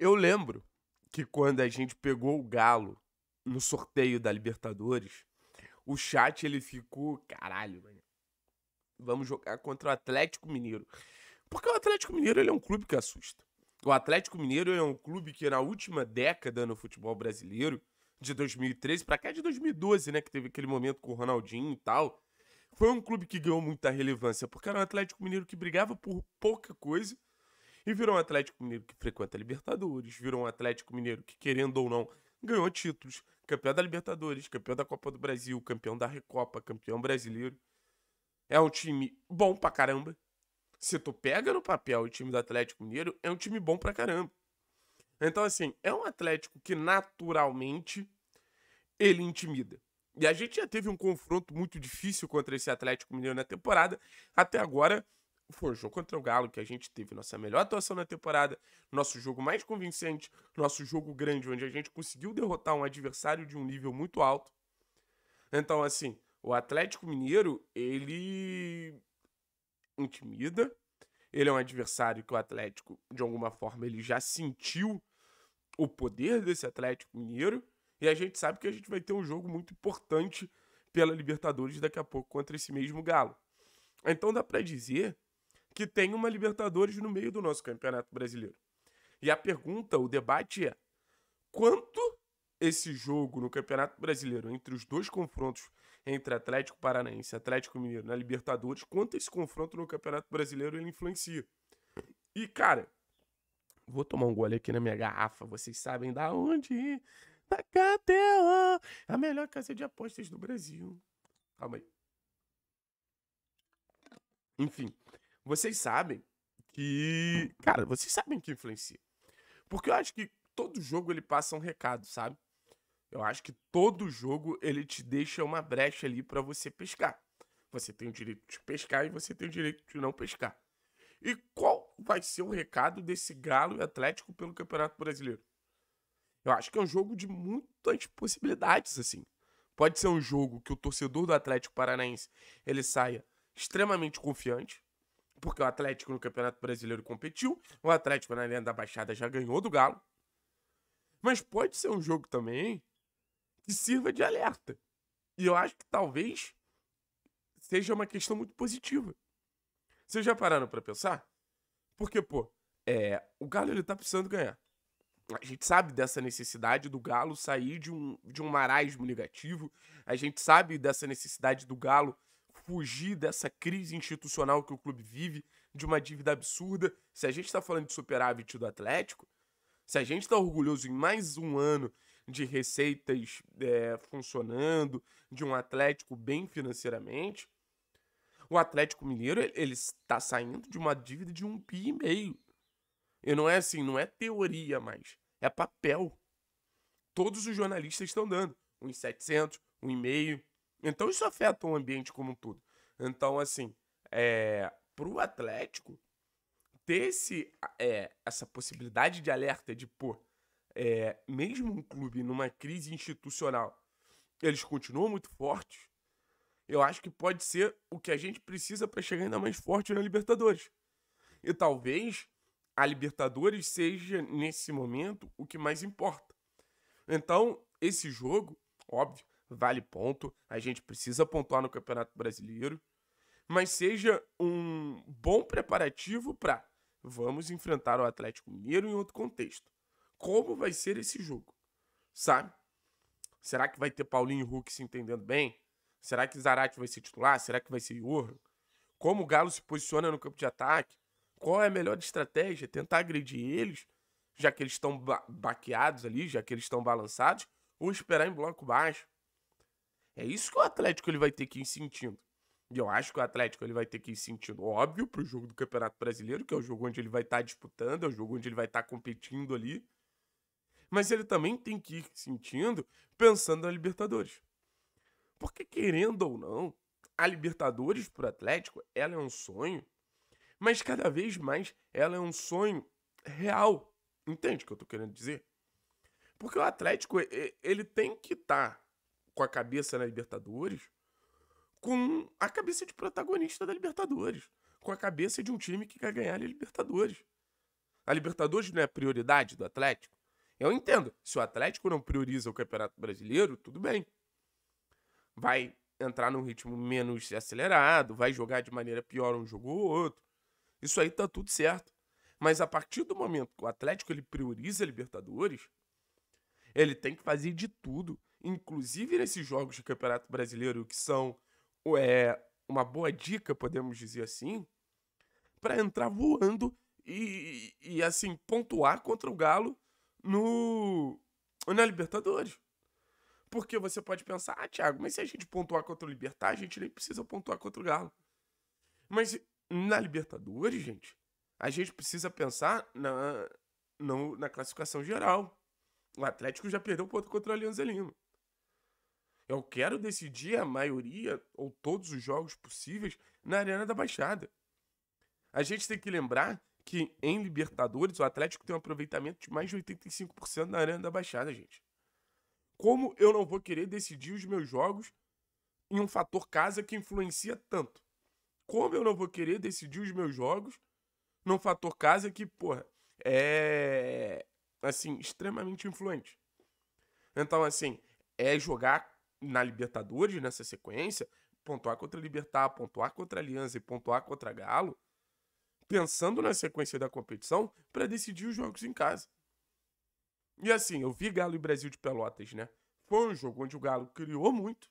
Eu lembro que quando a gente pegou o Galo no sorteio da Libertadores, o chat ele ficou, caralho, mano. Vamos jogar contra o Atlético Mineiro. Porque o Atlético Mineiro ele é um clube que assusta. O Atlético Mineiro é um clube que na última década no futebol brasileiro, de 2013 para cá de 2012, né, que teve aquele momento com o Ronaldinho e tal, foi um clube que ganhou muita relevância, porque era um Atlético Mineiro que brigava por pouca coisa e virou um Atlético Mineiro que frequenta Libertadores, virou um Atlético Mineiro que, querendo ou não, ganhou títulos. Campeão da Libertadores, campeão da Copa do Brasil, campeão da Recopa, campeão brasileiro. É um time bom pra caramba. Se tu pega no papel o time do Atlético Mineiro, é um time bom pra caramba. Então, assim, é um Atlético que naturalmente ele intimida. E a gente já teve um confronto muito difícil contra esse Atlético Mineiro na temporada. Até agora, o forjou contra o Galo, que a gente teve nossa melhor atuação na temporada, nosso jogo mais convincente, nosso jogo grande, onde a gente conseguiu derrotar um adversário de um nível muito alto. Então, assim, o Atlético Mineiro, ele intimida. Ele é um adversário que o Atlético, de alguma forma, ele já sentiu o poder desse Atlético Mineiro. E a gente sabe que a gente vai ter um jogo muito importante pela Libertadores daqui a pouco contra esse mesmo Galo. Então dá para dizer que tem uma Libertadores no meio do nosso Campeonato Brasileiro. E a pergunta, o debate é: quanto esse jogo no Campeonato Brasileiro, entre os dois confrontos entre Atlético Paranaense e Atlético Mineiro na Libertadores, quanto esse confronto no Campeonato Brasileiro ele influencia? E, cara, vou tomar um gole aqui na minha garrafa, vocês sabem da onde? Da KTO, a melhor casa de apostas do Brasil. Calma aí. Enfim, vocês sabem que. Cara, vocês sabem que influencia. Porque eu acho que todo jogo ele passa um recado, sabe? Eu acho que todo jogo ele te deixa uma brecha ali para você pescar. Você tem o direito de pescar e você tem o direito de não pescar. E qual vai ser o recado desse Galo e Atlético pelo Campeonato Brasileiro? Eu acho que é um jogo de muitas possibilidades, assim. Pode ser um jogo que o torcedor do Atlético Paranaense ele saia extremamente confiante, porque o Atlético no Campeonato Brasileiro competiu, o Atlético na Arena da Baixada já ganhou do Galo. Mas pode ser um jogo também que sirva de alerta. E eu acho que talvez seja uma questão muito positiva. Vocês já pararam para pensar? Porque, pô, é, o Galo ele tá precisando ganhar. A gente sabe dessa necessidade do Galo sair de um, de um marasmo negativo. A gente sabe dessa necessidade do Galo fugir dessa crise institucional que o clube vive, de uma dívida absurda. Se a gente está falando de superávit do Atlético, se a gente está orgulhoso em mais um ano de receitas é, funcionando, de um Atlético bem financeiramente, o Atlético Mineiro ele está saindo de uma dívida de um pi e meio. E não é assim, não é teoria mais, é papel. Todos os jornalistas estão dando uns 700, um e meio, então isso afeta o ambiente como um todo. Então, assim, é, para o Atlético ter esse, é, essa possibilidade de alerta de, pô, é, mesmo um clube numa crise institucional, eles continuam muito fortes, eu acho que pode ser o que a gente precisa para chegar ainda mais forte na Libertadores. E talvez a Libertadores seja, nesse momento, o que mais importa. Então, esse jogo, óbvio, vale ponto. A gente precisa pontuar no Campeonato Brasileiro. Mas seja um bom preparativo para vamos enfrentar o Atlético Mineiro em outro contexto. Como vai ser esse jogo? Sabe? Será que vai ter Paulinho e Hulk se entendendo bem? Será que Zarate vai ser titular? Será que vai ser Johan? Como o Galo se posiciona no campo de ataque? Qual é a melhor estratégia? Tentar agredir eles, já que eles estão ba baqueados ali, já que eles estão balançados, ou esperar em bloco baixo? É isso que o Atlético ele vai ter que ir sentindo. E eu acho que o Atlético ele vai ter que ir sentindo óbvio pro jogo do Campeonato Brasileiro, que é o jogo onde ele vai estar tá disputando, é o jogo onde ele vai estar tá competindo ali. Mas ele também tem que ir sentindo pensando na Libertadores. Porque querendo ou não, a Libertadores pro Atlético, ela é um sonho, mas cada vez mais ela é um sonho real. Entende o que eu tô querendo dizer? Porque o Atlético, ele tem que estar tá com a cabeça na Libertadores com a cabeça de protagonista da Libertadores, com a cabeça de um time que quer ganhar a Libertadores. A Libertadores não é a prioridade do Atlético? Eu entendo. Se o Atlético não prioriza o Campeonato Brasileiro, tudo bem. Vai entrar num ritmo menos acelerado, vai jogar de maneira pior um jogo ou outro. Isso aí tá tudo certo. Mas a partir do momento que o Atlético ele prioriza a Libertadores, ele tem que fazer de tudo inclusive nesses jogos de Campeonato Brasileiro, que são é, uma boa dica, podemos dizer assim, para entrar voando e, e, assim, pontuar contra o Galo no na Libertadores. Porque você pode pensar, ah, Thiago, mas se a gente pontuar contra o Libertar, a gente nem precisa pontuar contra o Galo. Mas na Libertadores, gente, a gente precisa pensar na, na, na classificação geral. O Atlético já perdeu ponto contra o Alianza Lima. Eu quero decidir a maioria ou todos os jogos possíveis na Arena da Baixada. A gente tem que lembrar que em Libertadores o Atlético tem um aproveitamento de mais de 85% na Arena da Baixada, gente. Como eu não vou querer decidir os meus jogos em um fator casa que influencia tanto? Como eu não vou querer decidir os meus jogos num fator casa que, porra, é assim, extremamente influente. Então, assim, é jogar na Libertadores, nessa sequência, pontuar contra Libertar, pontuar contra Aliança e pontuar contra Galo, pensando na sequência da competição para decidir os jogos em casa. E assim, eu vi Galo e Brasil de Pelotas, né? Foi um jogo onde o Galo criou muito,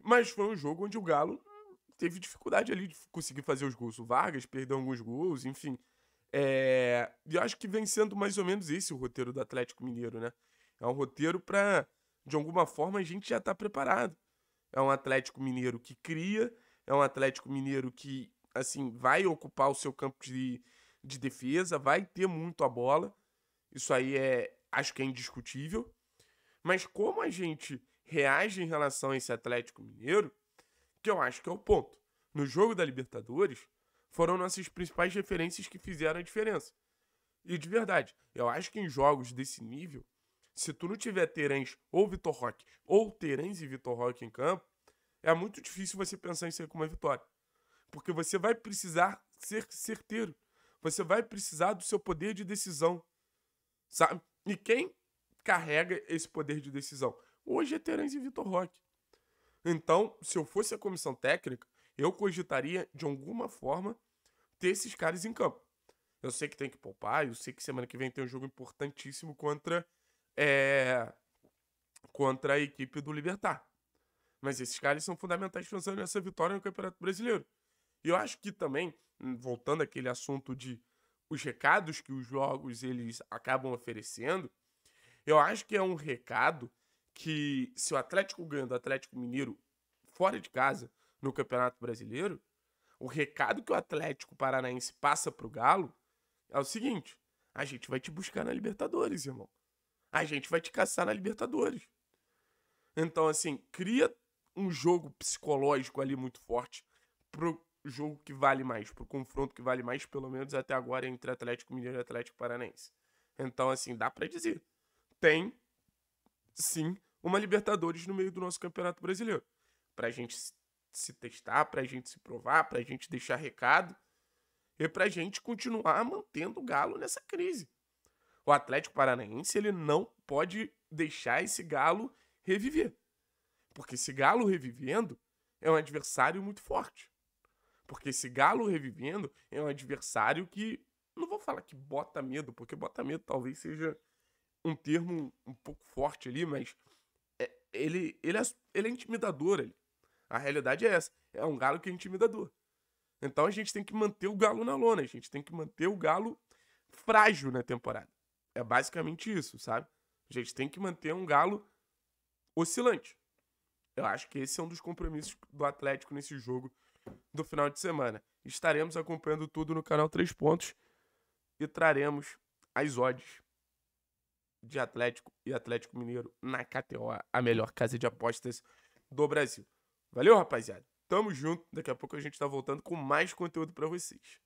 mas foi um jogo onde o Galo teve dificuldade ali de conseguir fazer os gols. O Vargas perdeu alguns gols, enfim. É... Eu acho que vem sendo mais ou menos esse o roteiro do Atlético Mineiro, né? É um roteiro para de alguma forma a gente já está preparado. É um Atlético Mineiro que cria, é um Atlético Mineiro que, assim, vai ocupar o seu campo de, de defesa, vai ter muito a bola. Isso aí é, acho que é indiscutível. Mas como a gente reage em relação a esse Atlético Mineiro, que eu acho que é o ponto. No jogo da Libertadores, foram nossas principais referências que fizeram a diferença. E de verdade, eu acho que em jogos desse nível, se tu não tiver Terence ou Vitor Roque, ou Terence e Vitor Roque em campo, é muito difícil você pensar em ser com uma vitória. Porque você vai precisar ser certeiro. Você vai precisar do seu poder de decisão. Sabe? E quem carrega esse poder de decisão? Hoje é Terence e Vitor Roque. Então, se eu fosse a comissão técnica, eu cogitaria, de alguma forma, ter esses caras em campo. Eu sei que tem que poupar, eu sei que semana que vem tem um jogo importantíssimo contra é, contra a equipe do Libertar. Mas esses caras são fundamentais pensando nessa vitória no Campeonato Brasileiro. E eu acho que também, voltando àquele assunto de os recados que os jogos eles acabam oferecendo, eu acho que é um recado que se o Atlético ganha do Atlético Mineiro fora de casa no Campeonato Brasileiro, o recado que o Atlético Paranaense passa para o Galo é o seguinte: a gente vai te buscar na Libertadores, irmão a gente vai te caçar na Libertadores. Então, assim, cria um jogo psicológico ali muito forte pro jogo que vale mais, pro confronto que vale mais, pelo menos até agora, entre Atlético Mineiro e Atlético Paranaense. Então, assim, dá para dizer. Tem, sim, uma Libertadores no meio do nosso Campeonato Brasileiro. Pra gente se testar, pra gente se provar, pra gente deixar recado e pra gente continuar mantendo o Galo nessa crise o Atlético Paranaense ele não pode deixar esse Galo reviver. Porque esse Galo revivendo é um adversário muito forte. Porque esse Galo revivendo é um adversário que. Não vou falar que bota medo, porque bota medo talvez seja um termo um pouco forte ali, mas é, ele, ele, é, ele é intimidador ali. A realidade é essa. É um galo que é intimidador. Então a gente tem que manter o galo na lona, a gente tem que manter o galo frágil na temporada. É basicamente isso, sabe? A gente tem que manter um galo oscilante. Eu acho que esse é um dos compromissos do Atlético nesse jogo do final de semana. Estaremos acompanhando tudo no canal Três Pontos e traremos as odds de Atlético e Atlético Mineiro na KTO, a melhor casa de apostas do Brasil. Valeu, rapaziada. Tamo junto. Daqui a pouco a gente tá voltando com mais conteúdo para vocês.